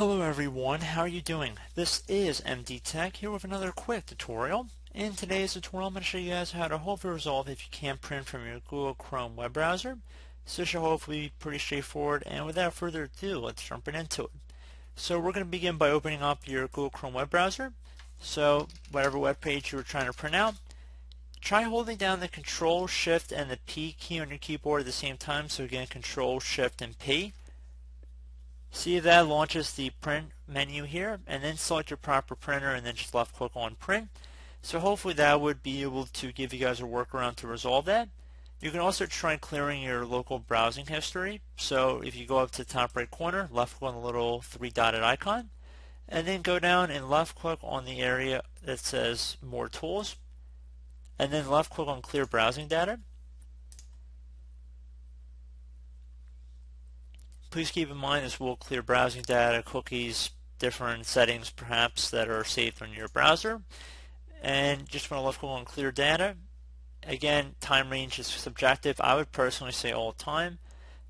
Hello everyone, how are you doing? This is MD Tech here with another quick tutorial. In today's tutorial, I'm going to show you guys how to hopefully resolve if you can't print from your Google Chrome web browser. So this should hopefully be pretty straightforward, and without further ado, let's jump right into it. So we're going to begin by opening up your Google Chrome web browser. So whatever web page you were trying to print out, try holding down the Control, Shift, and the P key on your keyboard at the same time. So again, Control, Shift, and P. See that launches the print menu here and then select your proper printer and then just left click on print. So hopefully that would be able to give you guys a workaround to resolve that. You can also try clearing your local browsing history. So if you go up to the top right corner, left click on the little three dotted icon, and then go down and left click on the area that says more tools, and then left click on clear browsing data. please keep in mind this will clear browsing data, cookies, different settings perhaps that are saved on your browser. And just want to left click on clear data. Again, time range is subjective. I would personally say all time.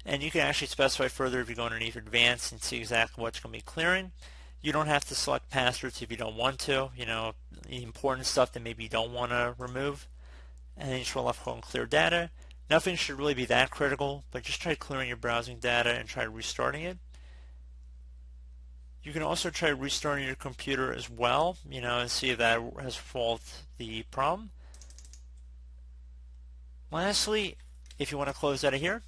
And you can actually specify further if you go underneath advanced and see exactly what's going to be clearing. You don't have to select passwords if you don't want to, you know, important stuff that maybe you don't want to remove. And then you just want to left click on clear data. Nothing should really be that critical, but just try clearing your browsing data and try restarting it. You can also try restarting your computer as well, you know, and see if that has solved the problem. Lastly, if you want to close out of here,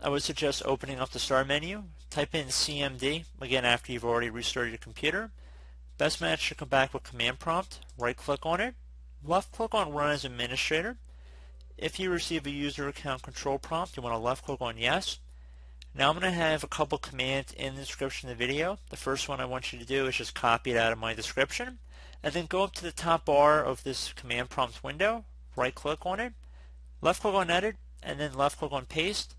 I would suggest opening up the start menu, type in CMD, again after you've already restarted your computer. Best Match should come back with command prompt, right click on it, left click on run as administrator, if you receive a user account control prompt, you want to left click on yes. Now I'm going to have a couple commands in the description of the video. The first one I want you to do is just copy it out of my description and then go up to the top bar of this command prompt window, right click on it, left click on edit, and then left click on paste.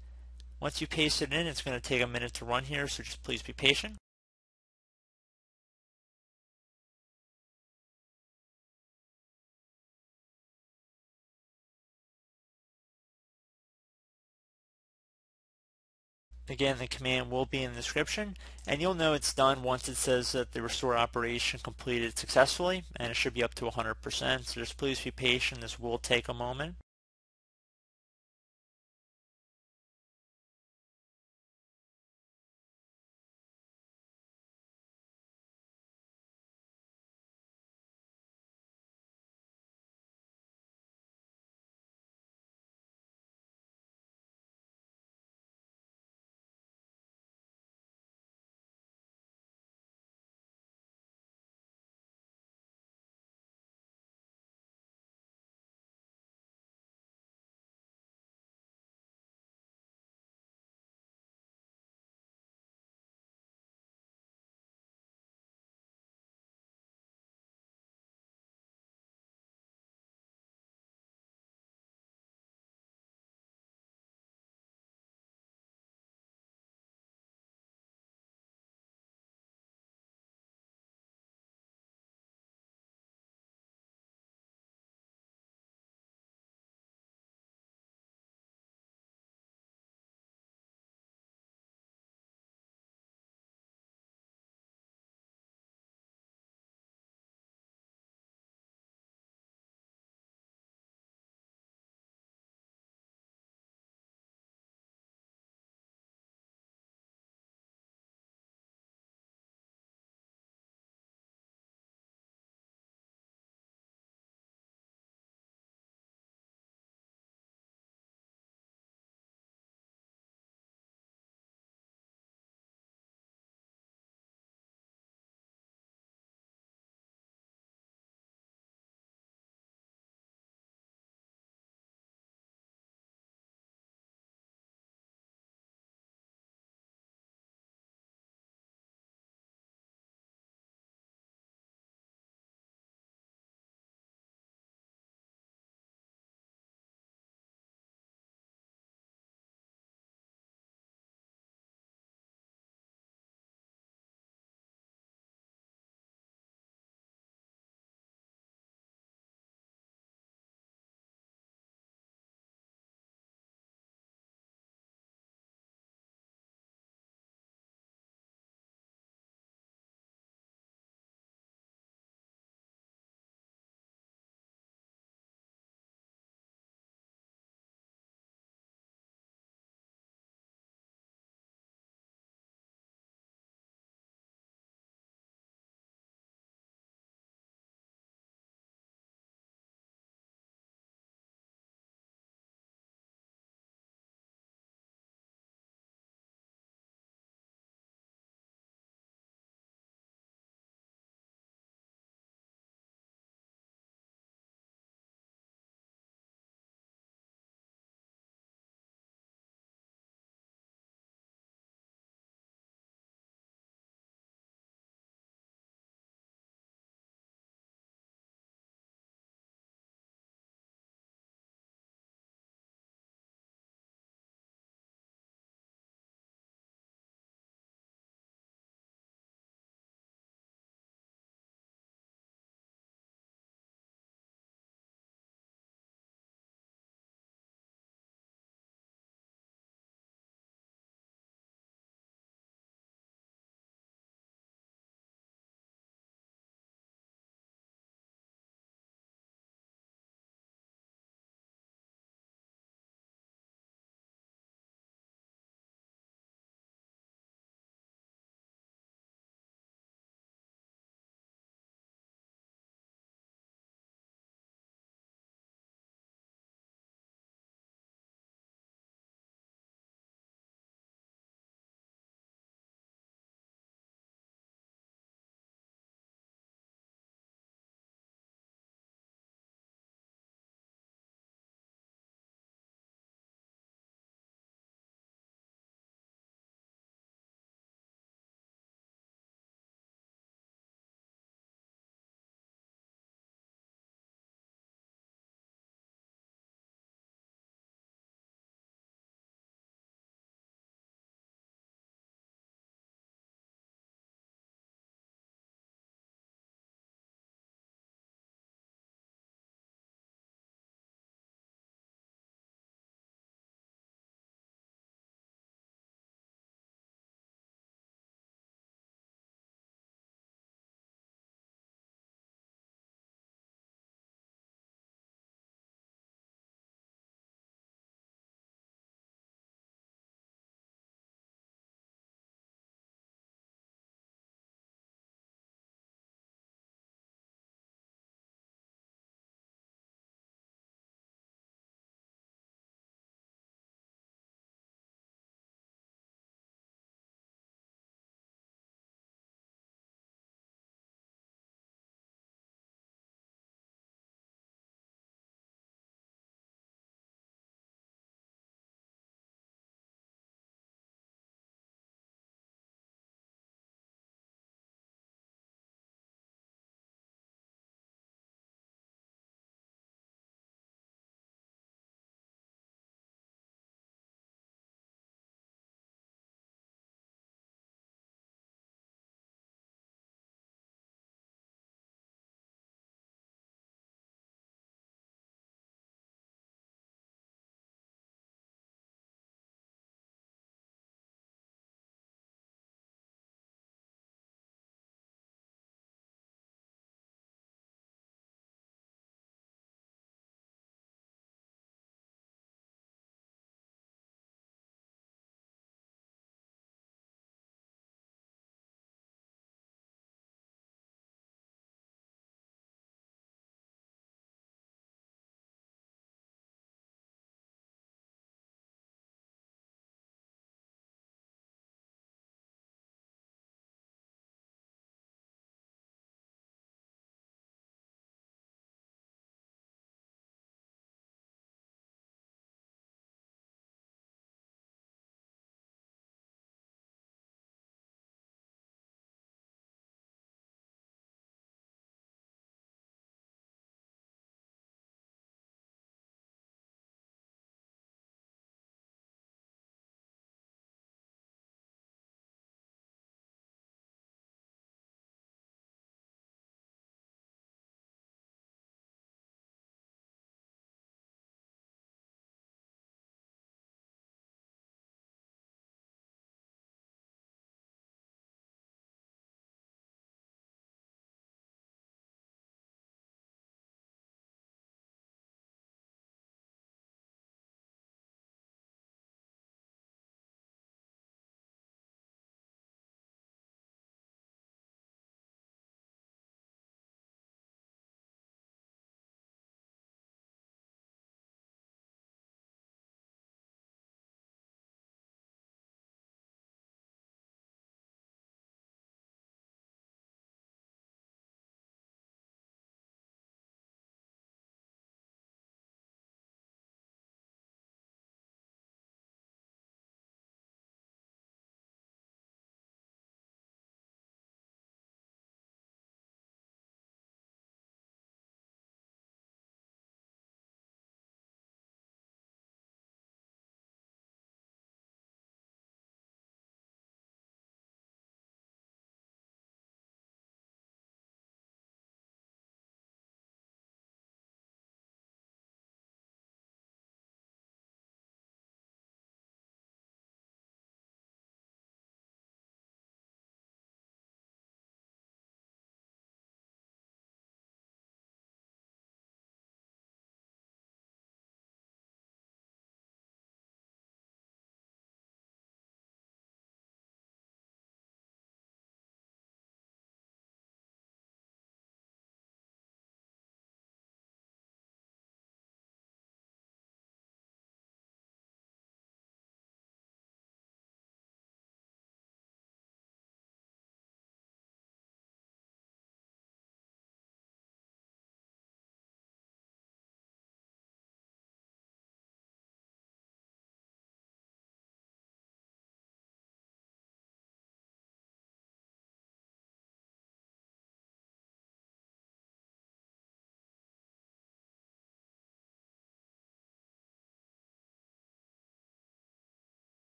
Once you paste it in, it's going to take a minute to run here, so just please be patient. Again, the command will be in the description, and you'll know it's done once it says that the restore operation completed successfully, and it should be up to 100%. So just please be patient. This will take a moment.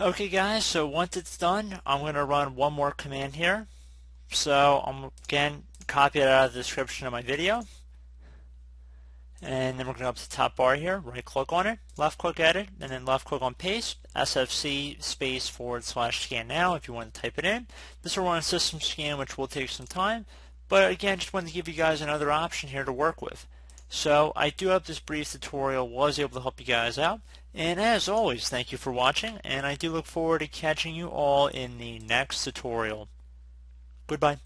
Okay guys, so once it's done, I'm going to run one more command here. So I'm again copy it out of the description of my video. And then we're going to go up to the top bar here, right click on it, left click edit, and then left click on paste, SFC space forward slash scan now if you want to type it in. This will run a system scan which will take some time, but again just wanted to give you guys another option here to work with. So I do hope this brief tutorial was able to help you guys out. And as always, thank you for watching, and I do look forward to catching you all in the next tutorial. Goodbye.